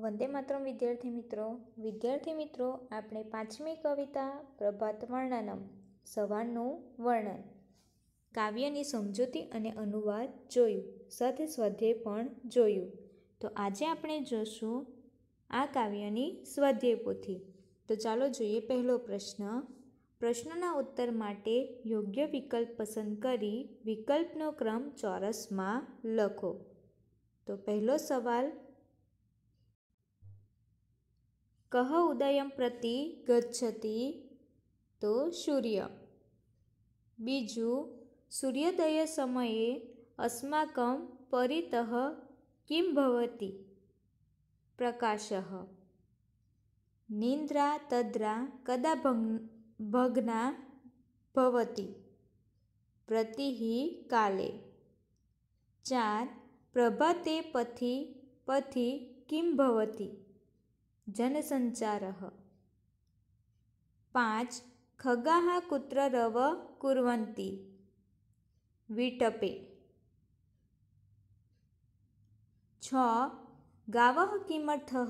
વંદે માતરમ વિદ્યાર્થી મિત્રો વિદ્યાર્થી મિત્રો આપણે પાંચમી કવિતા પ્રભાત વર્ણનમ સવારનું વર્ણન કાવ્યની સમજૂતી અને અનુવાદ જોયું સાથે સ્વાધ્યાય પણ જોયું તો આજે આપણે જોશું આ કાવ્યની સ્વાધ્યાય પોથી તો ચાલો જોઈએ પહેલો પ્રશ્ન પ્રશ્નના ઉત્તર માટે યોગ્ય વિકલ્પ પસંદ કરી વિકલ્પનો ક્રમ ચોરસમાં લખો તો પહેલો સવાલ કહ ઉદયમ પ્રતિ ગચ્છતિ તો સૂર્ય બીજું સૂર્યોદય સમયે અસ્માકમ પરિતઃ કિમ ભવતી પ્રકાશ નિંદ્રા તદ્રા કદા ભગ્ના ભવતી પ્રતિહિ કાલે ચાર પ્રભાતે પથી પથી કિમ ભવતી जनसञ्चारः पाच् खगाः कुत्र रव कुर्वन्ति विटपे छ गावः किमर्थः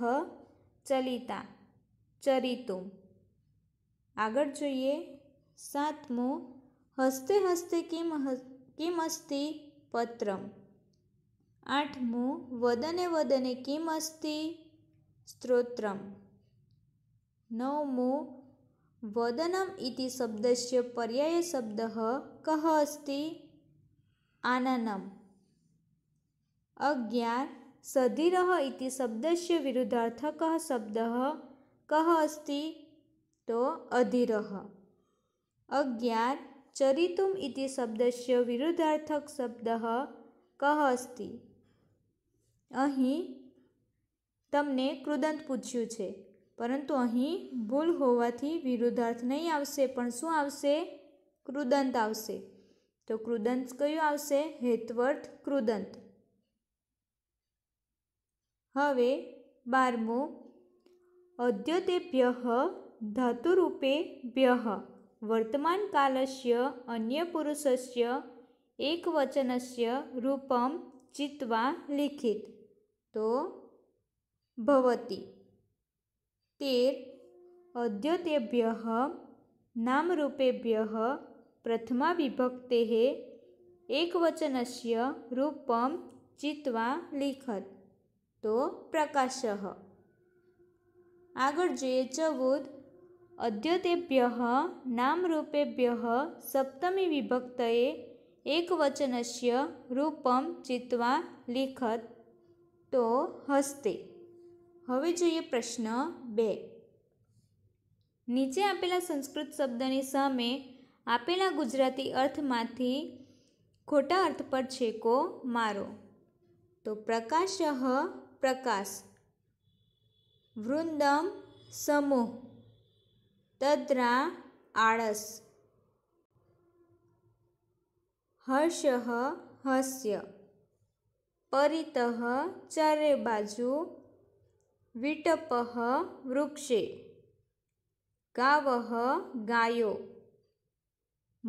ચલિતા ચરિતો આગળ જોઈએ સાતમું હસ્તે હસ્તે કિમ કિમ અસ્તિ પત્રમ આઠમું વદને વદને કિમ અસ્તિ સ્ત્રોત્રમ નવમો વદનમ ઇતિ શબ્દસ્ય પર્યાય શબ્દઃ કહ અસ્તિ આનનમ અગિયાર સધિરહ ઇતિ શબ્દસ્ય વિરુદ્ધાર્થક શબ્દઃ કહ અસ્તિ તો અધિરહ અગિયાર ચરિતુમ ઇતિ શબ્દસ્ય વિરુદ્ધાર્થક શબ્દઃ કહ અસ્તિ અહીં તમને કૃદંત પૂછ્યું છે પરંતુ અહીં ભૂલ હોવાથી વિરુદ્ધાર્થ નહીં આવશે પણ શું આવશે કૃદંત આવશે તો કૃદંત કયું આવશે હેતવર્થ કૃદંત હવે બારમું અદ્યતેભ્ય ધાતુરૂપે ભ્ય વર્તમાનકાલસ્ય અન્ય પુરુષસ્ય એકવચનસ્ય રૂપમ ચિત્વા લિખિત તો भवति ते अद्यतेभ्यः नामरूपेभ्यः प्रथमाविभक्तेः एकवचनस्य रूपं चित्वा लिखत તો પ્રકાશઃ આગળ જોઈએ ચૌદ અદ્યતેભ્ય નામરૂપેભ્ય સપ્તમી વિભક્તએ એકવચનસ્ય રૂપમ ચિત્વા લિખત તો હસ્તે હવે જોઈએ પ્રશ્ન બે નીચે આપેલા સંસ્કૃત શબ્દની સામે આપેલા ગુજરાતી અર્થમાંથી ખોટા અર્થ પર છેકો મારો તો પ્રકાશ પ્રકાશ વૃંદમ સમૂહ તદ્રા આળસ હર્ષ હસ્ય પરિતઃ ચરે બાજુ વિટપહ વૃક્ષે ગાવહ ગાયો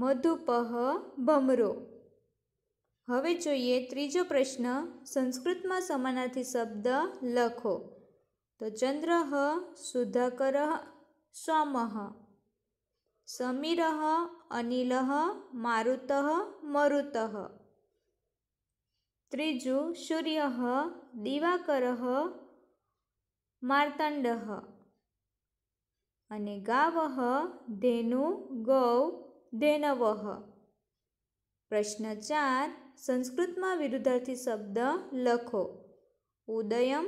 મધુપહ ભમરો હવે જોઈએ ત્રીજો પ્રશ્ન સંસ્કૃતમાં સમાનાર્થી શબ્દ લખો તો ચંદ્રહ સુધાકર સોમહ સમીરહ અનિલહ મારુતઃ મરુતઃ ત્રીજું સૂર્ય દિવાકર માર્તંડહ અને ગાવહ ધેનુ ગૌ ધેનવહ પ્રશ્ન ચાર સંસ્કૃતમાં વિરુદ્ધાર્થી શબ્દ લખો ઉદયમ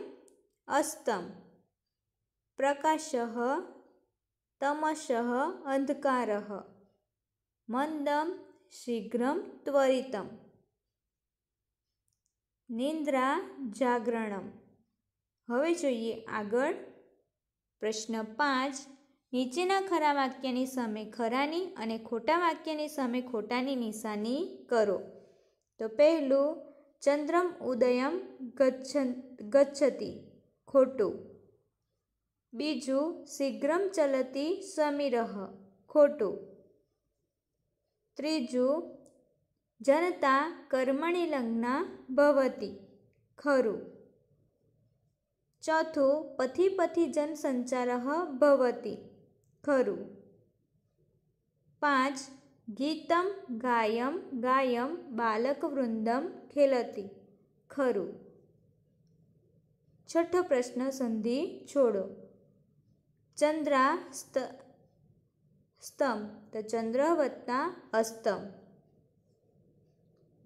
અસ્તમ પ્રકાશઃ તમશઃ અંધકારઃ મંદમ શીઘ્રમ ત્વરિતમ નિંદ્રા જાગરણમ હવે જોઈએ આગળ પ્રશ્ન પાંચ નીચેના ખરા વાક્યની સામે ખરાની અને ખોટા વાક્યની સામે ખોટાની નિશાની કરો તો પહેલું ચંદ્રમ ઉદયમ ગચ્છતી ખોટું બીજું શીઘ્રમ ચલતી સમીરહ ખોટું ત્રીજું જનતા કર્મણી લગ્ન ભવતી ખરું ચોથું પથી પથી જનસંચારઃ ભવતી ખરું પાંચ ગીતમ ગાયમ ગાયમ બાલકવૃંદમ ખેલતી ખરું છઠ્ઠો પ્રશ્ન સંધિ છોડો ચંદ્રા સ્ત સ્તમ તો ચંદ્ર વત્તા અસ્તમ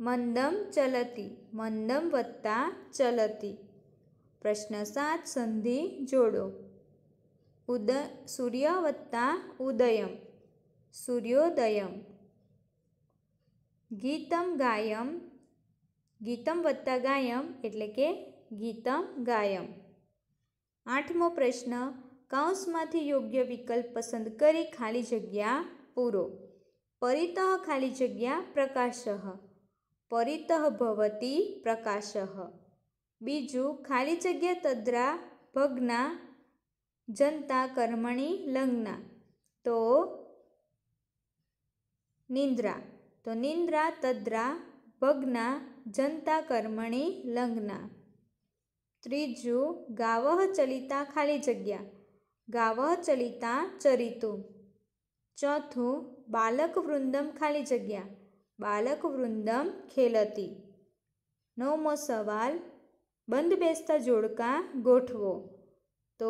મંદમ ચલતી મંદમ વત્તા ચલતી પ્રશ્ન સાત સંધિ જોડો ઉદ સૂર્ય વત્તા ઉદયમ સૂર્યોદયમ ગીતમ ગાયમ ગીતમ વત્તા ગાયમ એટલે કે ગીતમ ગાયમ આઠમો પ્રશ્ન કૌંસમાંથી યોગ્ય વિકલ્પ પસંદ કરી ખાલી જગ્યા પૂરો પરિતઃ ખાલી જગ્યા પ્રકાશ પરિતઃ ભવતી પ્રકાશ બીજું ખાલી જગ્યા તદ્રા ભગના જનતા કર્મણી લગ્ના તો નિંદ્રા તો નિંદ્રા તદ્રા ભગના જનતા કર્મણી લગ્ના ત્રીજું ગાવહ ચલિતા ખાલી જગ્યા ગાવહ ચલિતા ચરિતું ચોથું બાલક વૃંદમ ખાલી જગ્યા બાલક વૃંદમ ખેલતી નવમો સવાલ બંધ બેસતા જોડકા ગોઠવો તો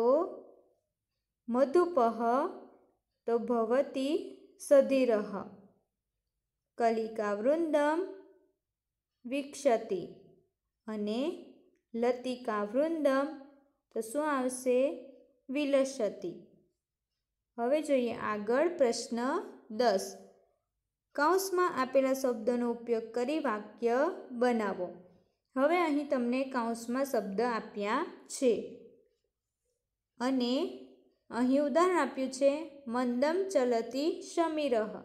મધુપહ તો ભવતી સધીરહ કલિકા વૃંદમ વિક્ષતી અને લતિકા વૃંદમ તો શું આવશે વિલસતી હવે જોઈએ આગળ પ્રશ્ન દસ કૌંસમાં આપેલા શબ્દોનો ઉપયોગ કરી વાક્ય બનાવો હવે અહીં તમને કૌંસમાં શબ્દ આપ્યા છે અને અહીં ઉદાહરણ આપ્યું છે મંદમ ચલતી શમીરહ આ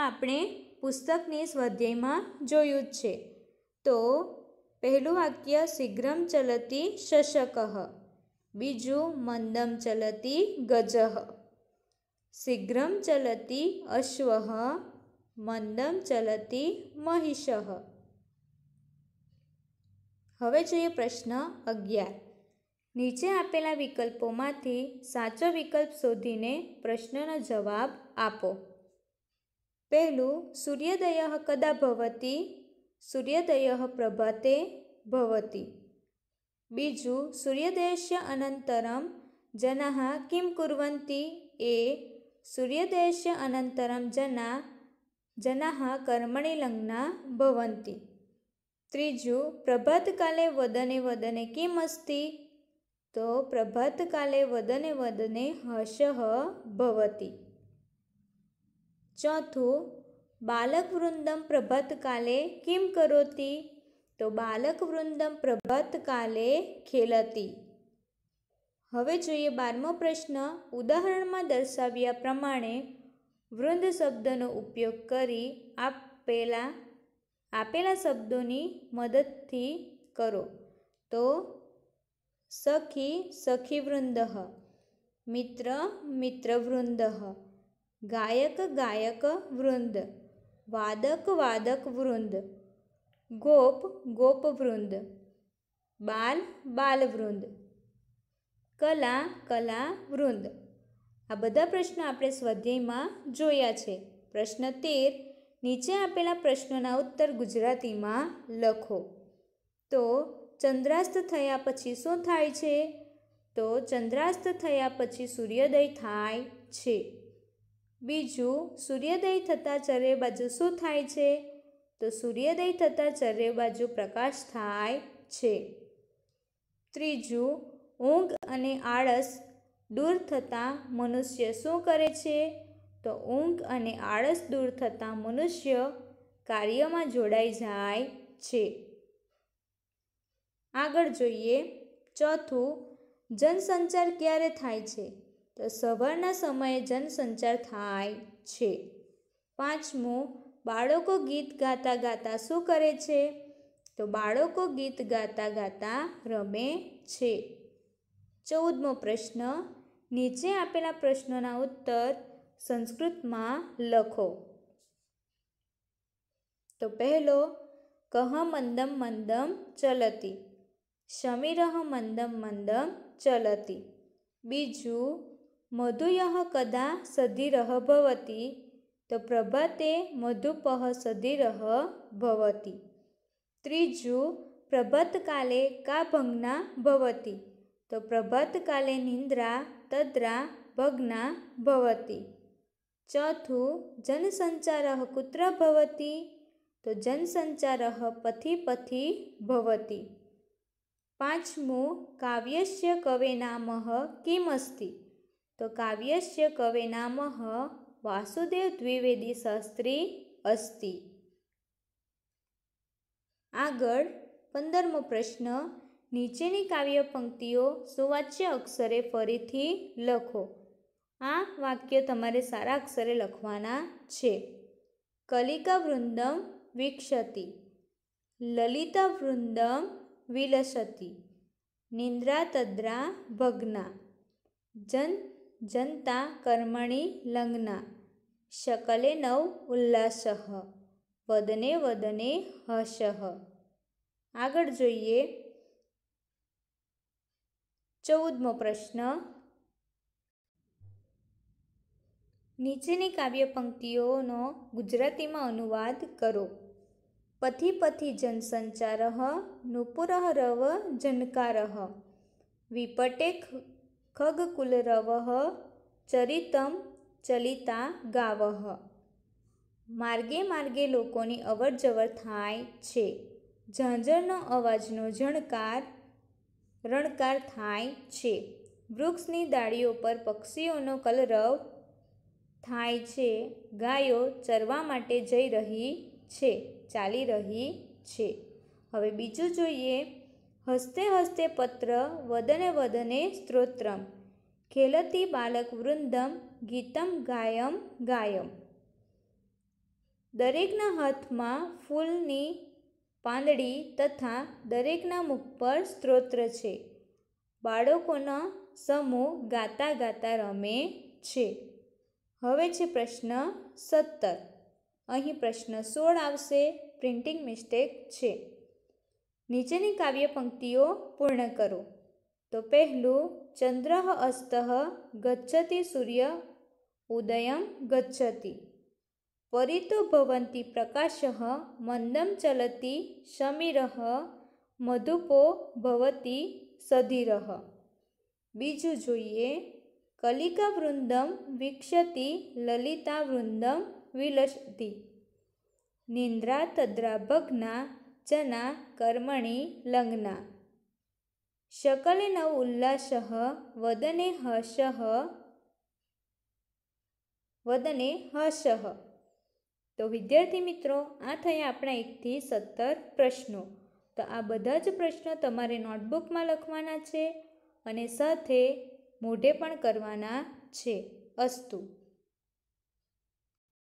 આપણે પુસ્તકની સ્વાધ્યાયમાં જોયું જ છે તો પહેલું વાક્ય શીઘ્રમ ચલતી શશકહ બીજું મંદમ ચલતી ગજહ શીઘ્રમ ચલતી અશ્વ મંદમ ચલતી મહિષહ હવે જોઈએ પ્રશ્ન અગિયાર નીચે આપેલા વિકલ્પોમાંથી સાચો વિકલ્પ શોધીને પ્રશ્નનો જવાબ આપો પહેલું સૂર્યોદય કદા ભવતી સૂર્યોદય પ્રભાતે ભવતી બીજું સૂર્યોદયસ્ય અનંતરમ જના કિમ કુર્વંતી એ સૂર્યોદયસ્ય અનંતરમ જના જના કર્મણી લગ્ના ભવંતી ત્રીજું પ્રભાતકાલે વદને વદને કિમ અસ્તિ તો પ્રભાતકાલે વદને વદને હર્ષ ભવતી ચોથું બાલકવૃંદમ પ્રભાતકાલે કિમ કરોતી તો બાલકવૃંદમ પ્રભાતકાલે ખેલતી હવે જોઈએ બારમો પ્રશ્ન ઉદાહરણમાં દર્શાવ્યા પ્રમાણે વૃંદ શબ્દનો ઉપયોગ કરી આપેલા આપેલા શબ્દોની મદદથી કરો તો સખી સખી સખીવૃંદ મિત્ર મિત્ર મિત્રવૃંદ ગાયક ગાયક વૃંદ વાદક વાદક વૃંદ ગોપ ગોપ વૃંદ બાલ બાલ વૃંદ કલા કલા વૃંદ આ બધા પ્રશ્નો આપણે સ્વાધ્યાયમાં જોયા છે પ્રશ્ન તેર નીચે આપેલા પ્રશ્નોના ઉત્તર ગુજરાતીમાં લખો તો ચંદ્રાસ્ત થયા પછી શું થાય છે તો ચંદ્રાસ્ત થયા પછી સૂર્યોદય થાય છે બીજું સૂર્યોદય થતાં ચરે બાજુ શું થાય છે તો સૂર્યોદય થતાં ચરે બાજુ પ્રકાશ થાય છે ત્રીજું ઊંઘ અને આળસ દૂર થતાં મનુષ્ય શું કરે છે તો ઊંઘ અને આળસ દૂર થતાં મનુષ્ય કાર્યમાં જોડાઈ જાય છે આગળ જોઈએ ચોથું જનસંચાર ક્યારે થાય છે તો સવારના સમયે જનસંચાર થાય છે પાંચમું બાળકો ગીત ગાતા ગાતા શું કરે છે તો બાળકો ગીત ગાતા ગાતા રમે છે ચૌદમો પ્રશ્ન નીચે આપેલા પ્રશ્નોના ઉત્તર સંસ્કૃતમાં લખો તો પહેલો કહ મંદમ મંદમ ચલતી શમીરહ મંદમ મંદમ ચલતી બીજું મધુયહ કદા સધીરહ ભવતી તો પ્રભાતે મધુપહ સધીરહ ભવતી ત્રીજું પ્રભાતકાલે કા ભગ્ના ભવતી તો પ્રભાતકાલે નિંદ્રા તદ્રા ભગ્ના ભવતી ચોથું જનસંચારઃ કુત્ર ભવતી તો જનસંચારઃ પથી પથી ભવતી પાંચમું કાવ્યસ્ય કવે નામ કિમસ્તિ તો કાવ્યસ્ય કવે નામ વાસુદેવ દ્વિવેદી શાસ્ત્રી અસ્તિ આગળ પંદરમો પ્રશ્ન નીચેની કાવ્ય પંક્તિઓ સુવાચ્ય અક્ષરે ફરીથી લખો આ વાક્ય તમારે સારા અક્ષરે લખવાના છે કલિકા વૃંદમ વિક્ષતી લલિતા વૃંદમ વિલસતી નિંદ્રા તદ્રા ભગ્ના જન જનતા કર્મણી લગ્ના શકલે નવ ઉલ્લાસઃ વદને વદને હશ આગળ જોઈએ ચૌદમો પ્રશ્ન નીચેની કાવ્ય પંક્તિઓનો ગુજરાતીમાં અનુવાદ કરો પથી પથી જનસંચારહ નુપુરહ રવ જનકારહ વિપટે ખગકુલરવઃ ચરિતમ ચલિતા ગાવહ માર્ગે માર્ગે લોકોની અવરજવર થાય છે ઝાંઝરનો અવાજનો જણકાર રણકાર થાય છે વૃક્ષની ડાળીઓ પર પક્ષીઓનો કલરવ થાય છે ગાયો ચરવા માટે જઈ રહી છે ચાલી રહી છે હવે બીજું જોઈએ હસ્તે હસ્તે પત્ર વદને વદને સ્ત્રોત્રમ ખેલતી બાલક વૃંદમ ગીતમ ગાયમ ગાયમ દરેકના હાથમાં ફૂલની પાંદડી તથા દરેકના મુખ પર સ્ત્રોત્ર છે બાળકોના સમૂહ ગાતા ગાતા રમે છે હવે છે પ્રશ્ન સત્તર અહીં પ્રશ્ન સોળ આવશે પ્રિન્ટિંગ મિસ્ટેક છે નીચેની કાવ્ય પંક્તિઓ પૂર્ણ કરો તો પહેલું ચંદ્ર અસ્ત ગચ્છતિ સૂર્ય ઉદયમ ગચ્છતિ પરિતો ભવંતી પ્રકાશ મંદમ ચલતી શમીર મધુપો ભવતી સધીર બીજું જોઈએ કલિકા વૃંદમ વિક્ષતિ લલિતાવૃંદમ વિલસતિ નિંદ્રા તદ્રા ભગ્ના જના કર્મણી લગ્ના શકલે ન ઉલ્લાસ વદને હર્ષ વદને હર્ષ તો વિદ્યાર્થી મિત્રો આ થયા આપણા એકથી સત્તર પ્રશ્નો તો આ બધા જ પ્રશ્નો તમારે નોટબુકમાં લખવાના છે અને સાથે મોઢે પણ કરવાના છે અસ્તુ